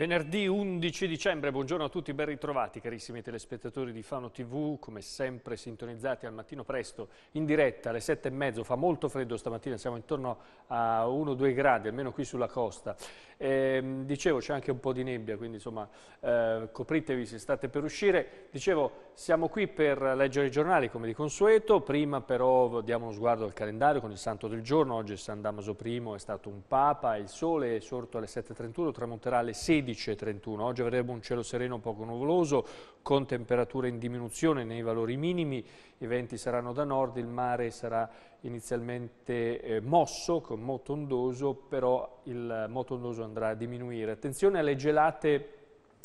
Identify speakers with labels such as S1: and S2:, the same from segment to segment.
S1: Venerdì 11 dicembre, buongiorno a tutti, ben ritrovati carissimi telespettatori di Fano TV, come sempre sintonizzati al mattino presto in diretta alle sette e mezzo, fa molto freddo stamattina, siamo intorno a 1-2 gradi, almeno qui sulla costa. E, ehm, dicevo c'è anche un po' di nebbia, quindi insomma eh, copritevi se state per uscire. Dicevo siamo qui per leggere i giornali come di consueto, prima però diamo uno sguardo al calendario con il santo del giorno, oggi è San Damaso I è stato un papa, il sole è sorto alle 7.31, tramonterà alle 16. 11.31. Oggi avremo un cielo sereno poco nuvoloso, con temperature in diminuzione nei valori minimi, i venti saranno da nord, il mare sarà inizialmente eh, mosso, con moto ondoso, però il moto ondoso andrà a diminuire. Attenzione alle gelate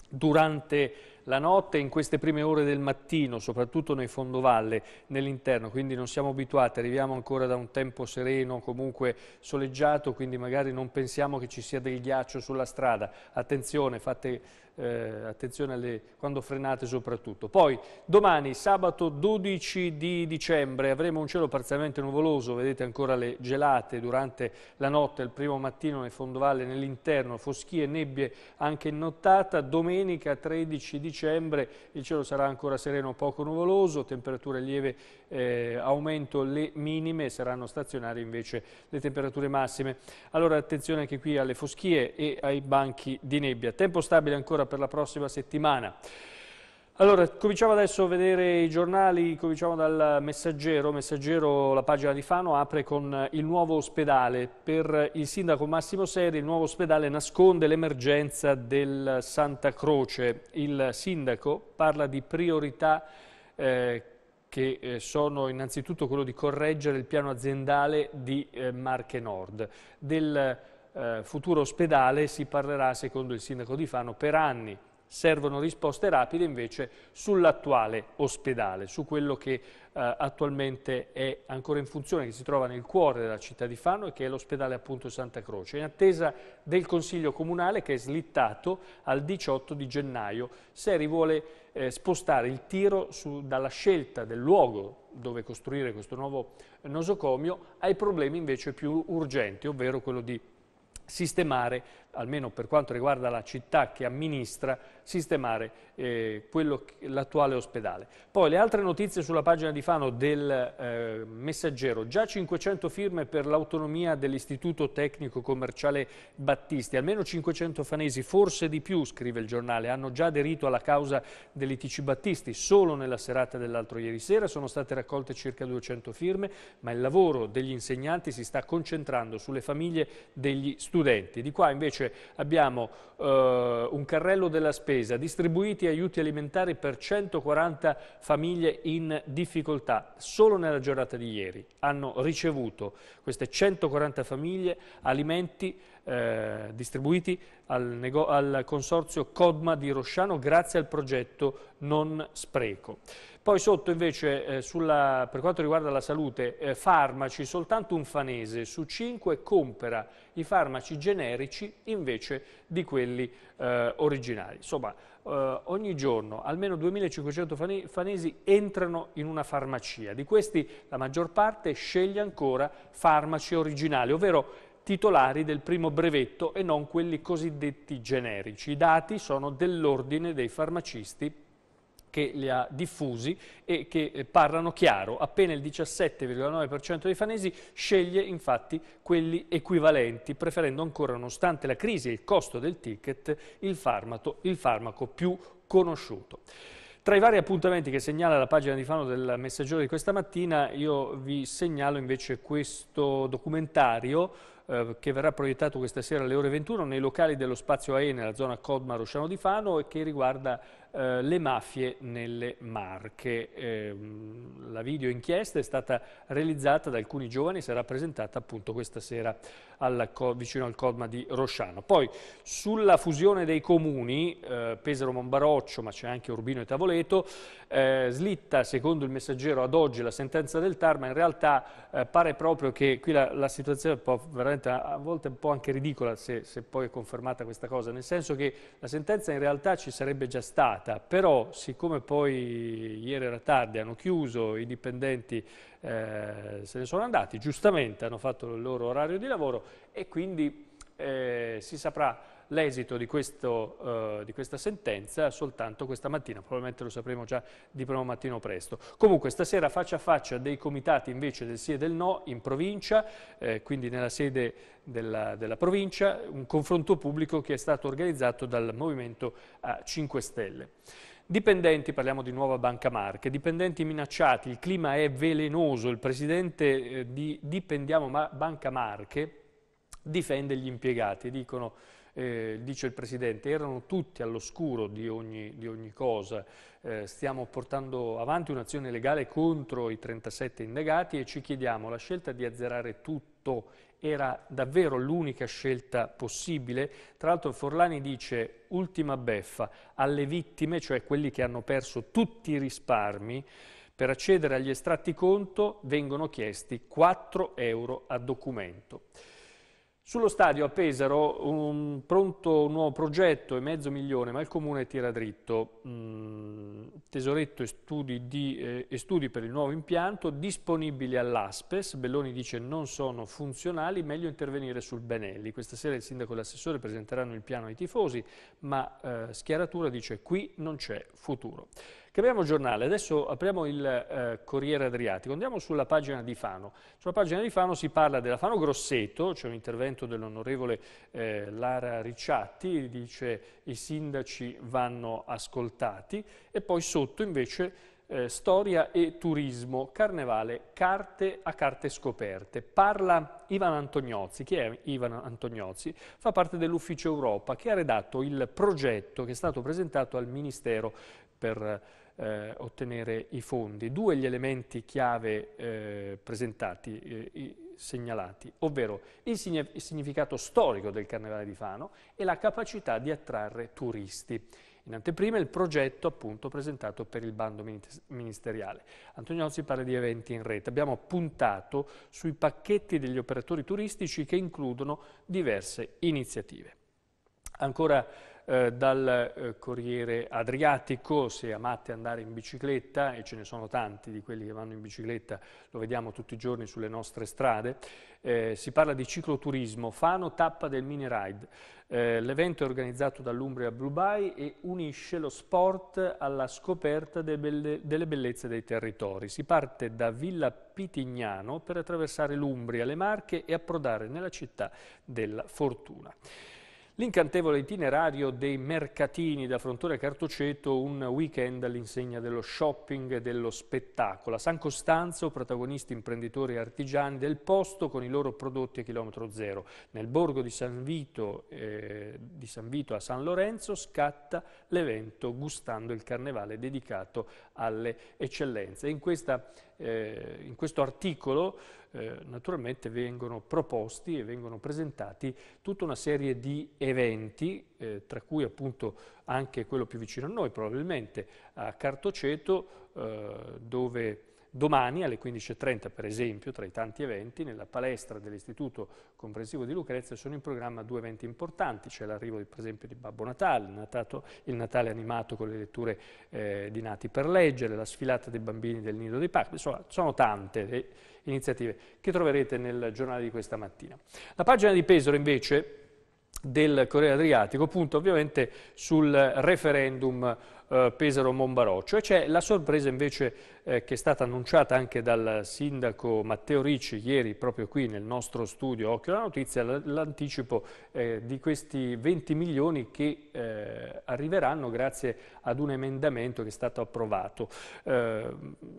S1: durante la notte e in queste prime ore del mattino, soprattutto nei fondovalle, nell'interno, quindi non siamo abituati, arriviamo ancora da un tempo sereno, comunque soleggiato, quindi magari non pensiamo che ci sia del ghiaccio sulla strada. Attenzione, fate eh, attenzione alle, quando frenate soprattutto. Poi domani sabato 12 di dicembre avremo un cielo parzialmente nuvoloso, vedete ancora le gelate durante la notte, il primo mattino nel fondovalle, nell'interno, foschie, nebbie anche in nottata. Domenica 13 dicembre il cielo sarà ancora sereno, poco nuvoloso, temperature lieve eh, aumento le minime, saranno stazionarie invece le temperature massime. Allora attenzione anche qui alle foschie e ai banchi di nebbia. Tempo stabile ancora per la prossima settimana. Allora, cominciamo adesso a vedere i giornali, cominciamo dal Messaggero. Messaggero, la pagina di Fano, apre con il nuovo ospedale. Per il sindaco Massimo Seri il nuovo ospedale nasconde l'emergenza del Santa Croce. Il sindaco parla di priorità eh, che eh, sono innanzitutto quello di correggere il piano aziendale di eh, Marche Nord. Del eh, futuro ospedale si parlerà, secondo il sindaco di Fano, per anni servono risposte rapide invece sull'attuale ospedale, su quello che eh, attualmente è ancora in funzione, che si trova nel cuore della città di Fano e che è l'ospedale appunto Santa Croce, in attesa del Consiglio Comunale che è slittato al 18 di gennaio. Seri vuole eh, spostare il tiro su, dalla scelta del luogo dove costruire questo nuovo nosocomio ai problemi invece più urgenti, ovvero quello di sistemare almeno per quanto riguarda la città che amministra, sistemare eh, l'attuale ospedale. Poi le altre notizie sulla pagina di Fano del eh, messaggero, già 500 firme per l'autonomia dell'Istituto Tecnico Commerciale Battisti, almeno 500 fanesi, forse di più, scrive il giornale, hanno già aderito alla causa dell'ITC Battisti, solo nella serata dell'altro ieri sera sono state raccolte circa 200 firme, ma il lavoro degli insegnanti si sta concentrando sulle famiglie degli studenti. Di qua invece cioè abbiamo eh, un carrello della spesa, distribuiti aiuti alimentari per 140 famiglie in difficoltà. Solo nella giornata di ieri hanno ricevuto queste 140 famiglie alimenti eh, distribuiti al, al consorzio Codma di Rosciano grazie al progetto Non Spreco. Poi sotto invece, eh, sulla, per quanto riguarda la salute, eh, farmaci, soltanto un fanese su cinque compra i farmaci generici invece di quelli eh, originali. Insomma, eh, ogni giorno almeno 2.500 fanesi entrano in una farmacia. Di questi la maggior parte sceglie ancora farmaci originali, ovvero titolari del primo brevetto e non quelli cosiddetti generici. I dati sono dell'ordine dei farmacisti che li ha diffusi e che eh, parlano chiaro. Appena il 17,9% dei fanesi sceglie infatti quelli equivalenti, preferendo ancora, nonostante la crisi e il costo del ticket, il farmaco, il farmaco più conosciuto. Tra i vari appuntamenti che segnala la pagina di Fano del Messaggero di questa mattina, io vi segnalo invece questo documentario eh, che verrà proiettato questa sera alle ore 21 nei locali dello spazio AE nella zona Codma Rosciano di Fano e che riguarda eh, le mafie nelle Marche. Eh, la video inchiesta è stata realizzata da alcuni giovani e sarà presentata appunto questa sera alla, vicino al Codma di Rosciano. Poi sulla fusione dei comuni, eh, Pesaro Monbaroccio, ma c'è anche Urbino e Tavoleto, eh, slitta secondo il messaggero ad oggi la sentenza del TAR, ma in realtà eh, pare proprio che qui la, la situazione è a volte un po' anche ridicola se, se poi è confermata questa cosa, nel senso che la sentenza in realtà ci sarebbe già stata, stata, però siccome poi ieri era tardi hanno chiuso, i dipendenti eh, se ne sono andati, giustamente hanno fatto il loro orario di lavoro e quindi eh, si saprà l'esito di, eh, di, questa sentenza soltanto questa mattina, probabilmente lo sapremo già di primo mattino presto. Comunque stasera faccia a faccia dei comitati invece del sì e del no in provincia, eh, quindi nella sede della, della, provincia, un confronto pubblico che è stato organizzato dal Movimento 5 Stelle. Dipendenti, parliamo di nuova Banca Marche, dipendenti minacciati, il clima è velenoso, il presidente eh, di Dipendiamo Banca Marche difende gli impiegati, dicono eh, dice il Presidente, erano tutti all'oscuro di ogni, di ogni cosa, eh, stiamo portando avanti un'azione legale contro i 37 indagati e ci chiediamo la scelta di azzerare tutto era davvero l'unica scelta possibile. Tra l'altro Forlani dice ultima beffa alle vittime, cioè quelli che hanno perso tutti i risparmi, per accedere agli estratti conto vengono chiesti 4 euro a documento. Sullo stadio a Pesaro un pronto un nuovo progetto e mezzo milione, ma il comune tira dritto. Mm, tesoretto e studi, di, eh, e studi, per il nuovo impianto disponibili all'Aspes. Belloni dice non sono funzionali, meglio intervenire sul Benelli. Questa sera il sindaco e l'assessore presenteranno il piano ai tifosi, ma eh, Schiaratura dice qui non c'è futuro. Cambiamo giornale, adesso apriamo il eh, Corriere Adriatico, andiamo sulla pagina di Fano. Sulla pagina di Fano si parla della Fano Grosseto, c'è un intervento dell'onorevole eh, Lara Ricciatti, dice i sindaci vanno ascoltati e poi sotto invece eh, storia e turismo, carnevale, carte a carte scoperte. Parla Ivan Antoniozzi. Chi è Ivan Antoniozzi? Fa parte dell'Ufficio Europa che ha redatto il progetto che è stato presentato al Ministero per eh, ottenere i fondi. Due gli elementi chiave eh, presentati, eh, segnalati, ovvero il, signi il significato storico del Carnevale di Fano e la capacità di attrarre turisti. In anteprima il progetto appunto presentato per il bando ministeriale. Antonio si parla di eventi in rete. Abbiamo puntato sui pacchetti degli operatori turistici che includono diverse iniziative. Ancora eh, dal eh, Corriere Adriatico, se amate andare in bicicletta, e ce ne sono tanti di quelli che vanno in bicicletta, lo vediamo tutti i giorni sulle nostre strade, eh, si parla di cicloturismo, Fano tappa del mini ride. Eh, l'evento è organizzato dall'Umbria Blubai e unisce lo sport alla scoperta de belle, delle bellezze dei territori. Si parte da Villa Pitignano per attraversare l'Umbria, le Marche e approdare nella città della fortuna. L'incantevole itinerario dei mercatini da Frontiere Cartoceto, un weekend all'insegna dello shopping e dello spettacolo. A San Costanzo, protagonisti imprenditori e artigiani del posto con i loro prodotti a chilometro zero. Nel borgo di San Vito, eh, di San Vito a San Lorenzo scatta l'evento Gustando il Carnevale dedicato alle eccellenze. In questa eh, in questo articolo eh, naturalmente vengono proposti e vengono presentati tutta una serie di eventi, eh, tra cui appunto anche quello più vicino a noi probabilmente, a Cartoceto, eh, dove domani alle 15.30, per esempio, tra i tanti eventi, nella palestra dell'Istituto Comprensivo di Lucrezia sono in programma due eventi importanti. C'è l'arrivo, per esempio, di Babbo Natale, il, natato, il Natale animato con le letture eh, di Nati per leggere, la sfilata dei bambini del Nido dei Pacchi. Insomma, sono tante le iniziative che troverete nel giornale di questa mattina. La pagina di Pesaro, invece, del Corriere Adriatico punta ovviamente sul referendum eh, Pesaro-Monbaroccio. E c'è la sorpresa invece eh, che è stata annunciata anche dal sindaco Matteo Ricci ieri proprio qui nel nostro studio Occhio alla Notizia, l'anticipo eh, di questi 20 milioni che eh, arriveranno grazie ad un emendamento che è stato approvato. Eh,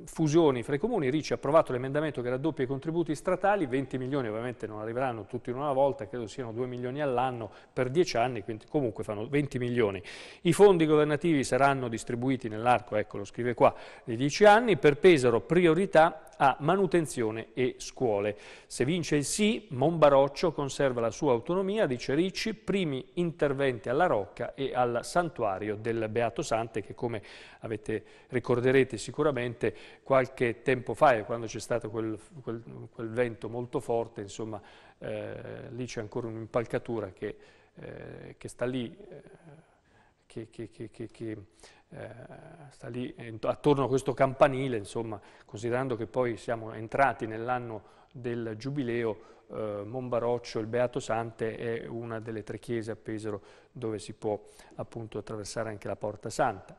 S1: fusioni fra i comuni, Ricci ha approvato l'emendamento che raddoppia i contributi statali, 20 milioni ovviamente non arriveranno tutti in una volta, credo siano 2 milioni all'anno per 10 anni, quindi comunque fanno 20 milioni. I fondi governativi saranno saranno distribuiti nell'arco, ecco lo scrive qua, di 10 anni, per Pesaro priorità a manutenzione e scuole. Se vince il sì, Monbaroccio conserva la sua autonomia, dice Ricci, primi interventi alla Rocca e al santuario del Beato Sante che come avete, ricorderete sicuramente qualche tempo fa, eh, quando c'è stato quel, quel, quel, vento molto forte, insomma eh, lì c'è ancora un'impalcatura che, eh, che, sta lì. Eh, che, che, che, che eh, sta lì attorno a questo campanile, insomma, considerando che poi siamo entrati nell'anno del Giubileo, eh, Monbaroccio, il Beato Sante, è una delle tre chiese a Pesaro dove si può appunto attraversare anche la Porta Santa.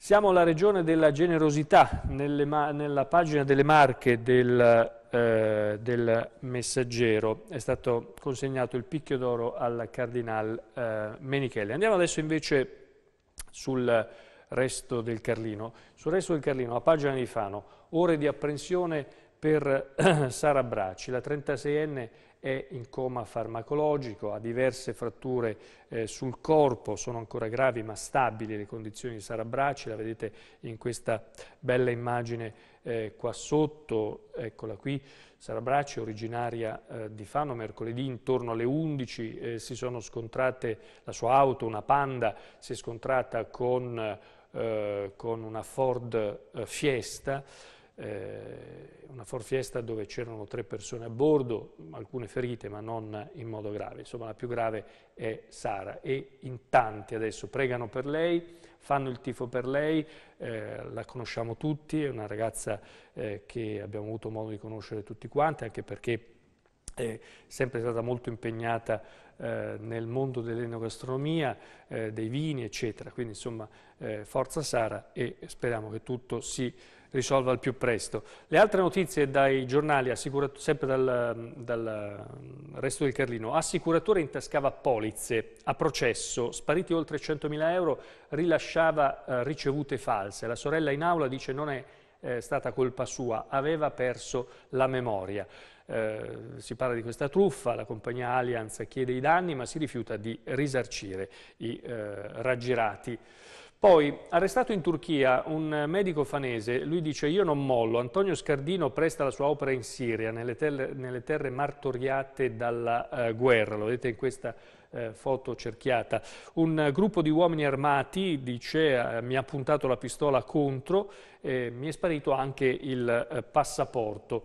S1: Siamo la regione della generosità, nella pagina delle marche del eh, del messaggero. È stato consegnato il picchio d'oro al cardinal eh, Menichelli. Andiamo adesso invece sul resto del Carlino. Sul resto del Carlino, a pagina di Fano, ore di apprensione per Sara Bracci, la 36enne è in coma farmacologico, ha diverse fratture eh, sul corpo, sono ancora gravi ma stabili le condizioni di Sara Bracci, la vedete in questa bella immagine eh, qua sotto, eccola qui, Sara Bracci originaria eh, di Fano, mercoledì intorno alle 11 eh, si sono scontrate, la sua auto, una Panda, si è scontrata con, eh, con una Ford eh, Fiesta, eh, una forfiesta dove c'erano tre persone a bordo, alcune ferite ma non in modo grave, insomma la più grave è Sara e in tanti adesso pregano per lei, fanno il tifo per lei, eh, la conosciamo tutti, è una ragazza eh, che abbiamo avuto modo di conoscere tutti quanti, anche perché è sempre stata molto impegnata eh, nel mondo dell'enogastronomia, eh, dei vini, eccetera. Quindi, insomma, eh, forza Sara e speriamo che tutto si risolva al più presto. Le altre notizie dai giornali, sempre dal, dal, mm, resto del Carlino. Assicuratore intascava polizze a processo, spariti oltre 100.000 euro, rilasciava eh, ricevute false. La sorella in aula dice non è eh, stata colpa sua, aveva perso la memoria. Eh, si parla di questa truffa, la compagnia Allianz chiede i danni ma si rifiuta di risarcire i eh, raggirati. Poi, arrestato in Turchia, un medico fanese, lui dice io non mollo, Antonio Scardino presta la sua opera in Siria, nelle, terre, nelle terre martoriate dalla eh, guerra, lo vedete in questa eh, foto cerchiata. Un gruppo di uomini armati, dice, eh, mi ha puntato la pistola contro, eh, mi è sparito anche il eh, passaporto.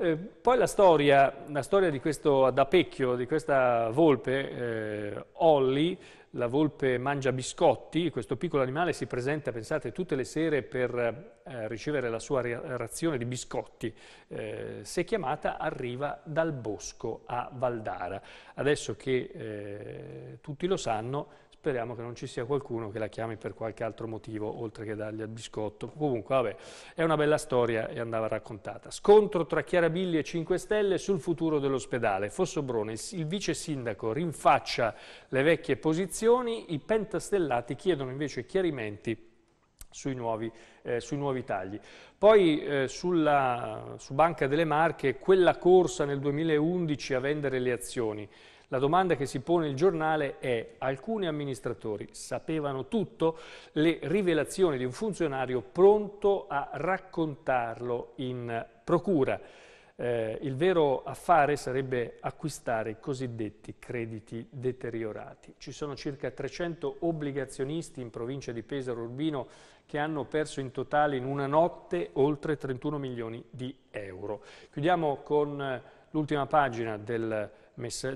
S1: Eh, poi la storia, la storia, di questo adapecchio, di questa volpe, eh, Olli, la volpe mangia biscotti, questo piccolo animale si presenta, pensate, tutte le sere per eh, ricevere la sua razione di biscotti. Eh, se chiamata arriva dal bosco a Valdara. Adesso che eh, tutti lo sanno, speriamo che non ci sia qualcuno che la chiami per qualche altro motivo oltre che dargli al biscotto. Comunque, vabbè, è una bella storia e andava raccontata. Scontro tra Chiarabilli e 5 Stelle sul futuro dell'ospedale. Fossobrone, il vice sindaco, rinfaccia le vecchie posizioni, i pentastellati chiedono invece chiarimenti sui nuovi, eh, sui nuovi, tagli. Poi eh, sulla, su Banca delle Marche quella corsa nel 2011 a vendere le azioni la domanda che si pone il giornale è alcuni amministratori sapevano tutto le rivelazioni di un funzionario pronto a raccontarlo in procura. Eh, il vero affare sarebbe acquistare i cosiddetti crediti deteriorati. Ci sono circa 300 obbligazionisti in provincia di Pesaro Urbino che hanno perso in totale in una notte oltre 31 milioni di euro. Chiudiamo con l'ultima pagina del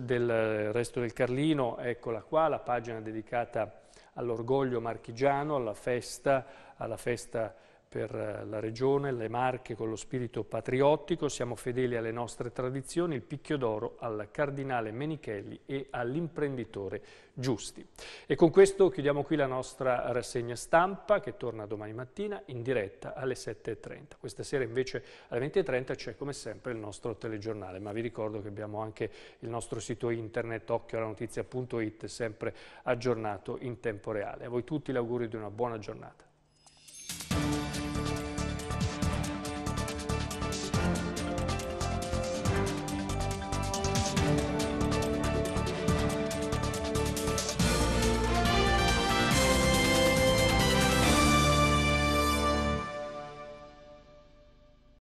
S1: del resto del Carlino, eccola qua, la pagina dedicata all'orgoglio marchigiano, alla festa, alla festa per eh, la regione, le Marche con lo spirito patriottico, siamo fedeli alle nostre tradizioni, il picchio d'oro al cardinale Menichelli e all'imprenditore Giusti. E con questo chiudiamo qui la nostra rassegna stampa che torna domani mattina in diretta alle 7.30. Questa sera invece alle 20.30 c'è come sempre il nostro telegiornale, ma vi ricordo che abbiamo anche il nostro sito internet occhioalanotizia.it sempre aggiornato in tempo reale. A voi tutti l'augurio di una buona giornata.